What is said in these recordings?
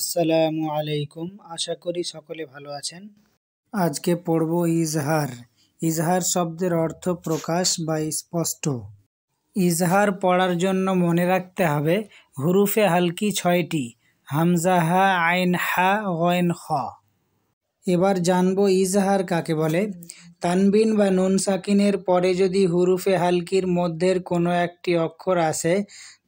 আসসালামু আলাইকুম আশা করি সকলে ভালো আছেন আজকে পড়ব ইজহার ইজহার শব্দের অর্থ প্রকাশ বা স্পষ্ট ইজহার পড়ার জন্য মনে রাখতে হবে হুরুফে হালকি ছয়টি হামজা হা আইন হা ওয়েন হ এবার জানব ইজহার কাকে বলে তানবিন বা নুন সাকিনের পরে যদি হুরুফে হালকির মধ্যের কোনো একটি অক্ষর আসে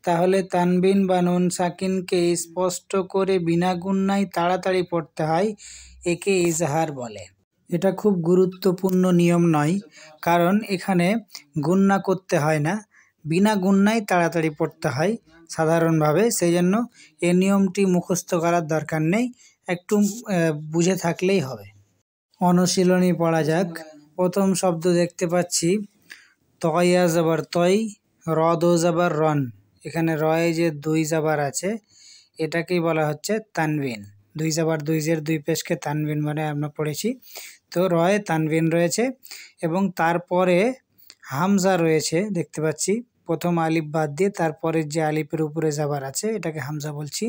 তাহলে তানবিন বা নুন সাকিনকে স্পষ্ট করে বিনা গুণনায় তাড়াতাড়ি পড়তে হয় একে ইজহার বলে এটা খুব গুরুত্বপূর্ণ নিয়ম নয় কারণ এখানে গুণনা করতে হয় না বিনা গুণনায় তাড়াতাড়ি পড়তে হয় সাধারণভাবে সেই জন্য এ নিয়মটি মুখস্থ করার দরকার নেই একটু বুঝে থাকলেই হবে অনুশীলনী পড়া যাক প্রথম শব্দ দেখতে পাচ্ছি তয় আবার তয় রদ ওজ আবার রন এখানে রয়ে যে দুই জাবার আছে এটাকেই বলা হচ্ছে তানবিন দুই জাবার দুই জের দুই পেশকে তানবিন মানে আমরা পড়েছি তো রয়ে তানবিন রয়েছে এবং তারপরে হামজা রয়েছে দেখতে পাচ্ছি প্রথম আলিফ বাদ দিয়ে তারপরে যে আলিফের উপরে যাবার আছে এটাকে হামজা বলছি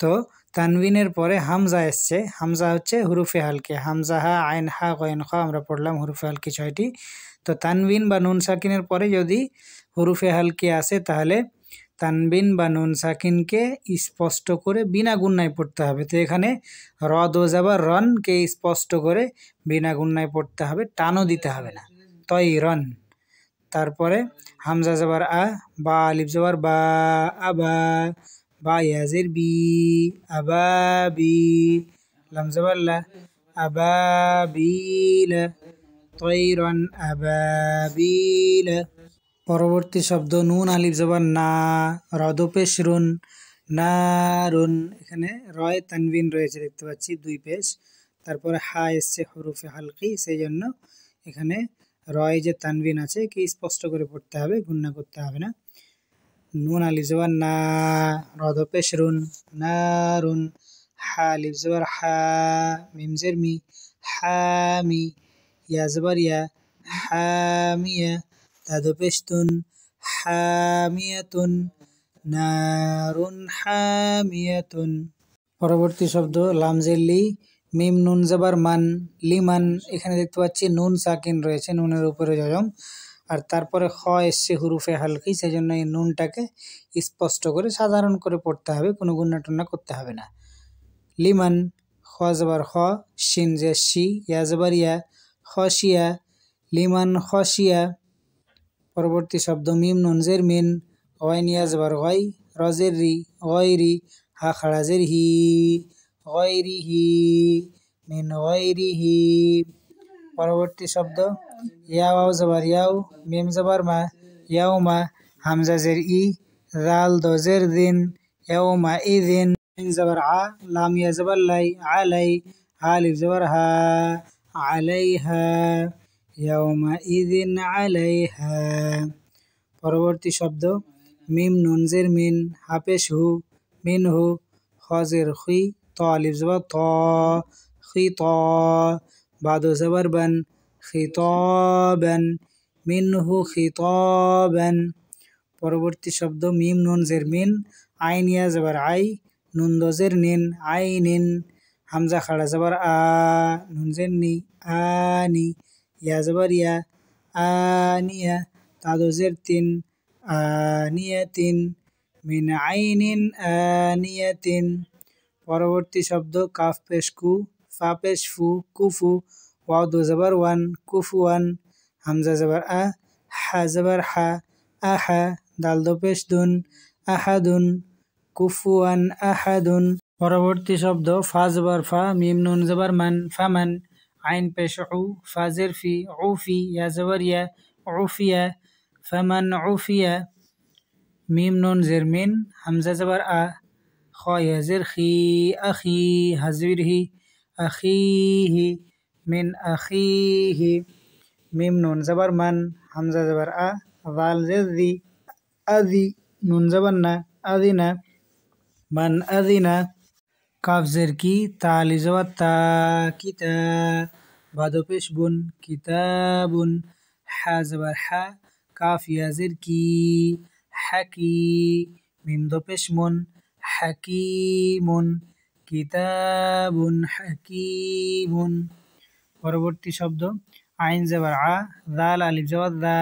তো তানবিনের পরে হামজা এসছে হামজা হচ্ছে হুরুফে হালকে হামজা হা আইন হা গয়েন খা আমরা পড়লাম হুরুফে হালকি ছয়টি তো তানবিন বা নুন সাকিনের পরে যদি হুরুফে হালকি আসে তাহলে তানবিন বা নুন সাকিনকে স্পষ্ট করে বিনা গুন্নায় পড়তে হবে তো এখানে র দোজা যাবার রনকে স্পষ্ট করে বিনা গুন্নায় পড়তে হবে টানও দিতে হবে না তই রন তারপরে হামজা জবার আ বা আলিফ জবার বা আবা বা ইয়াজের বি আবা বি লাম জবার লা আবা বিল তৈরন আবা বিল পরবর্তী শব্দ নুন আলিফ জবান না রদপেশ রুন না রুন এখানে রয় তানবিন রয়েছে দেখতে পাচ্ছি দুই পেশ তারপরে হা এসছে হরুফে হালকি সেই জন্য এখানে রয় যে তানবিন আছে কি স্পষ্ট করে পড়তে হবে গুণনা করতে হবে না নুন আলিফ জবান না রদপেশ রুন না রুন হা আলিফ জবার হা মিমজের মি হা মি ইয়া ইয়া হা মিয়া أذبشت হামিয়াতুন নারুন হামিয়াতুন পরবর্তী শব্দ লামজেলি মিম নুন জাবার মান লিমান এখানে দেখতে পাচ্ছি নুন সাকিন রয়েছে নুনের উপরে জজম আর তারপরে খ এসছে হুরুফে হালকি সেই জন্য এই নুনটাকে স্পষ্ট করে সাধারণ করে পড়তে হবে কোনো গুণাটন্না করতে হবে না লিমান খ জবার হ শিন জে শি ইয়া জবার ইয়া খসিয়া লিমান খসিয়া পরবর্তী শব্দ মিম ননজের মেন গয় বার গয় রজের রি গয় রি হা খাড়াজের হি গয় রি হি মিন গয় রি হি পরবর্তী শব্দ ইয়াও আও জবার ইয়াও মিম জবার মা ইয়াও মা হামজাজের ই রাল দজের দিন ইয়াও মা ই দিন মিম জবর আ লামিয়া জবর লাই আলাই আলিফ জবর হা আলাইহা ইদিন পরবর্তী শব্দ মিম নুনজের মিন হাফেশ হু মিন হু হজের হুই ত আলিফ জবা ত হুই ত বাদো জবর বন বেন মিন হু বেন পরবর্তী শব্দ মিম নুনজের মিন আই নিয়া জবর আই নুন নিন আই নিন হামজা খাড়া জবর আ নুনজের নি আনি يا زبر يا آنية تعدو زر تن آنية من عين পরবর্তী শব্দ কাফ পেশ কু ফা পেশ ফু কুফু ওয়াদু জবর ওয়ান কুফু ওয়ান হামজা জবর আ হা জবর হা আহা দাল দো পেশ দুন কুফু আহাদুন কুফুয়ান দুন পরবর্তী শব্দ ফা জবর ফা মিম নুন জবর মান মান عين پیش عو فاضر فی عوفی یا زوریه عوفیه فمن عوفیه میم نون زر من حمزه زبر ا خوای زر خی اخی حزویر هی اخیه من اخیه میم نون زبر من حمزه زبر ا ذال زر ذی نون زبر نه من اذینا কাফজের কি তা লিজওয়াত তা কিতা বাদপেশ বুন কিতাবুন হা জবর হা কাফ ইয়াজের কি হাকি মিম দপেশ মন কিতাবুন হাকি হাকিমুন পরবর্তী শব্দ আইন যাবার আ দাল আলিফ জবর দা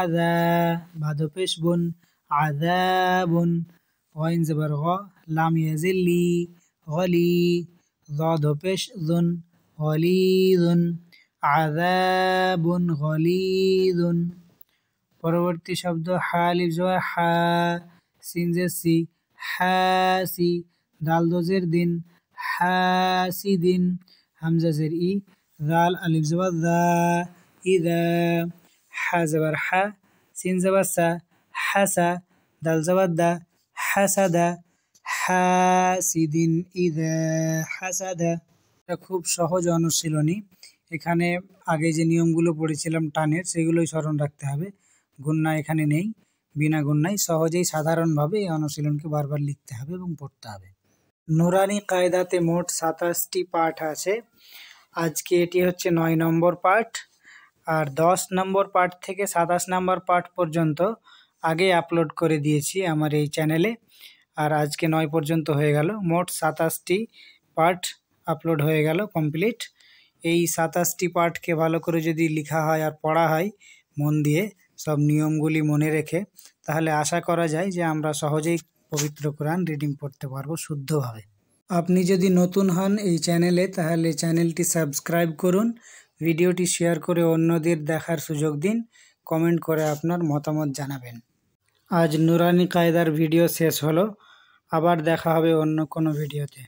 আদা বাদপেশ বুন বোন غين زبر غا لام يزلي غلي ضاد بش ذن غليظ عذاب غليظ পরবর্তী শব্দ হালিফ জোয়া হা সিনজেসি হাসি দালদোজের দিন হাসি দিন হামজাজের ই দাল আলিফ জবা দা ইদা হা জবার হা সিন জবা সা হাসা দাল জবা দা হাসাদা হাসিদিন ইদা হাসাদা এটা খুব সহজ অনুশীলনী এখানে আগে যে নিয়মগুলো পড়েছিলাম টানের সেগুলোই স্মরণ রাখতে হবে গুন্না এখানে নেই বিনা গুন্নাই সহজেই সাধারণভাবে এই অনুশীলনকে বারবার লিখতে হবে এবং পড়তে হবে নুরানি কায়দাতে মোট সাতাশটি পাঠ আছে আজকে এটি হচ্ছে নয় নম্বর পাঠ আর দশ নম্বর পাঠ থেকে সাতাশ নম্বর পাঠ পর্যন্ত আগে আপলোড করে দিয়েছি আমার এই চ্যানেলে আর আজকে নয় পর্যন্ত হয়ে গেল মোট সাতাশটি পার্ট আপলোড হয়ে গেল কমপ্লিট এই সাতাশটি পার্টকে ভালো করে যদি লেখা হয় আর পড়া হয় মন দিয়ে সব নিয়মগুলি মনে রেখে তাহলে আশা করা যায় যে আমরা সহজেই পবিত্র কোরআন রিডিং করতে পারবো শুদ্ধভাবে আপনি যদি নতুন হন এই চ্যানেলে তাহলে চ্যানেলটি সাবস্ক্রাইব করুন ভিডিওটি শেয়ার করে অন্যদের দেখার সুযোগ দিন কমেন্ট করে আপনার মতামত জানাবেন আজ নুরানি কায়দার ভিডিও শেষ হলো আবার দেখা হবে অন্য কোনো ভিডিওতে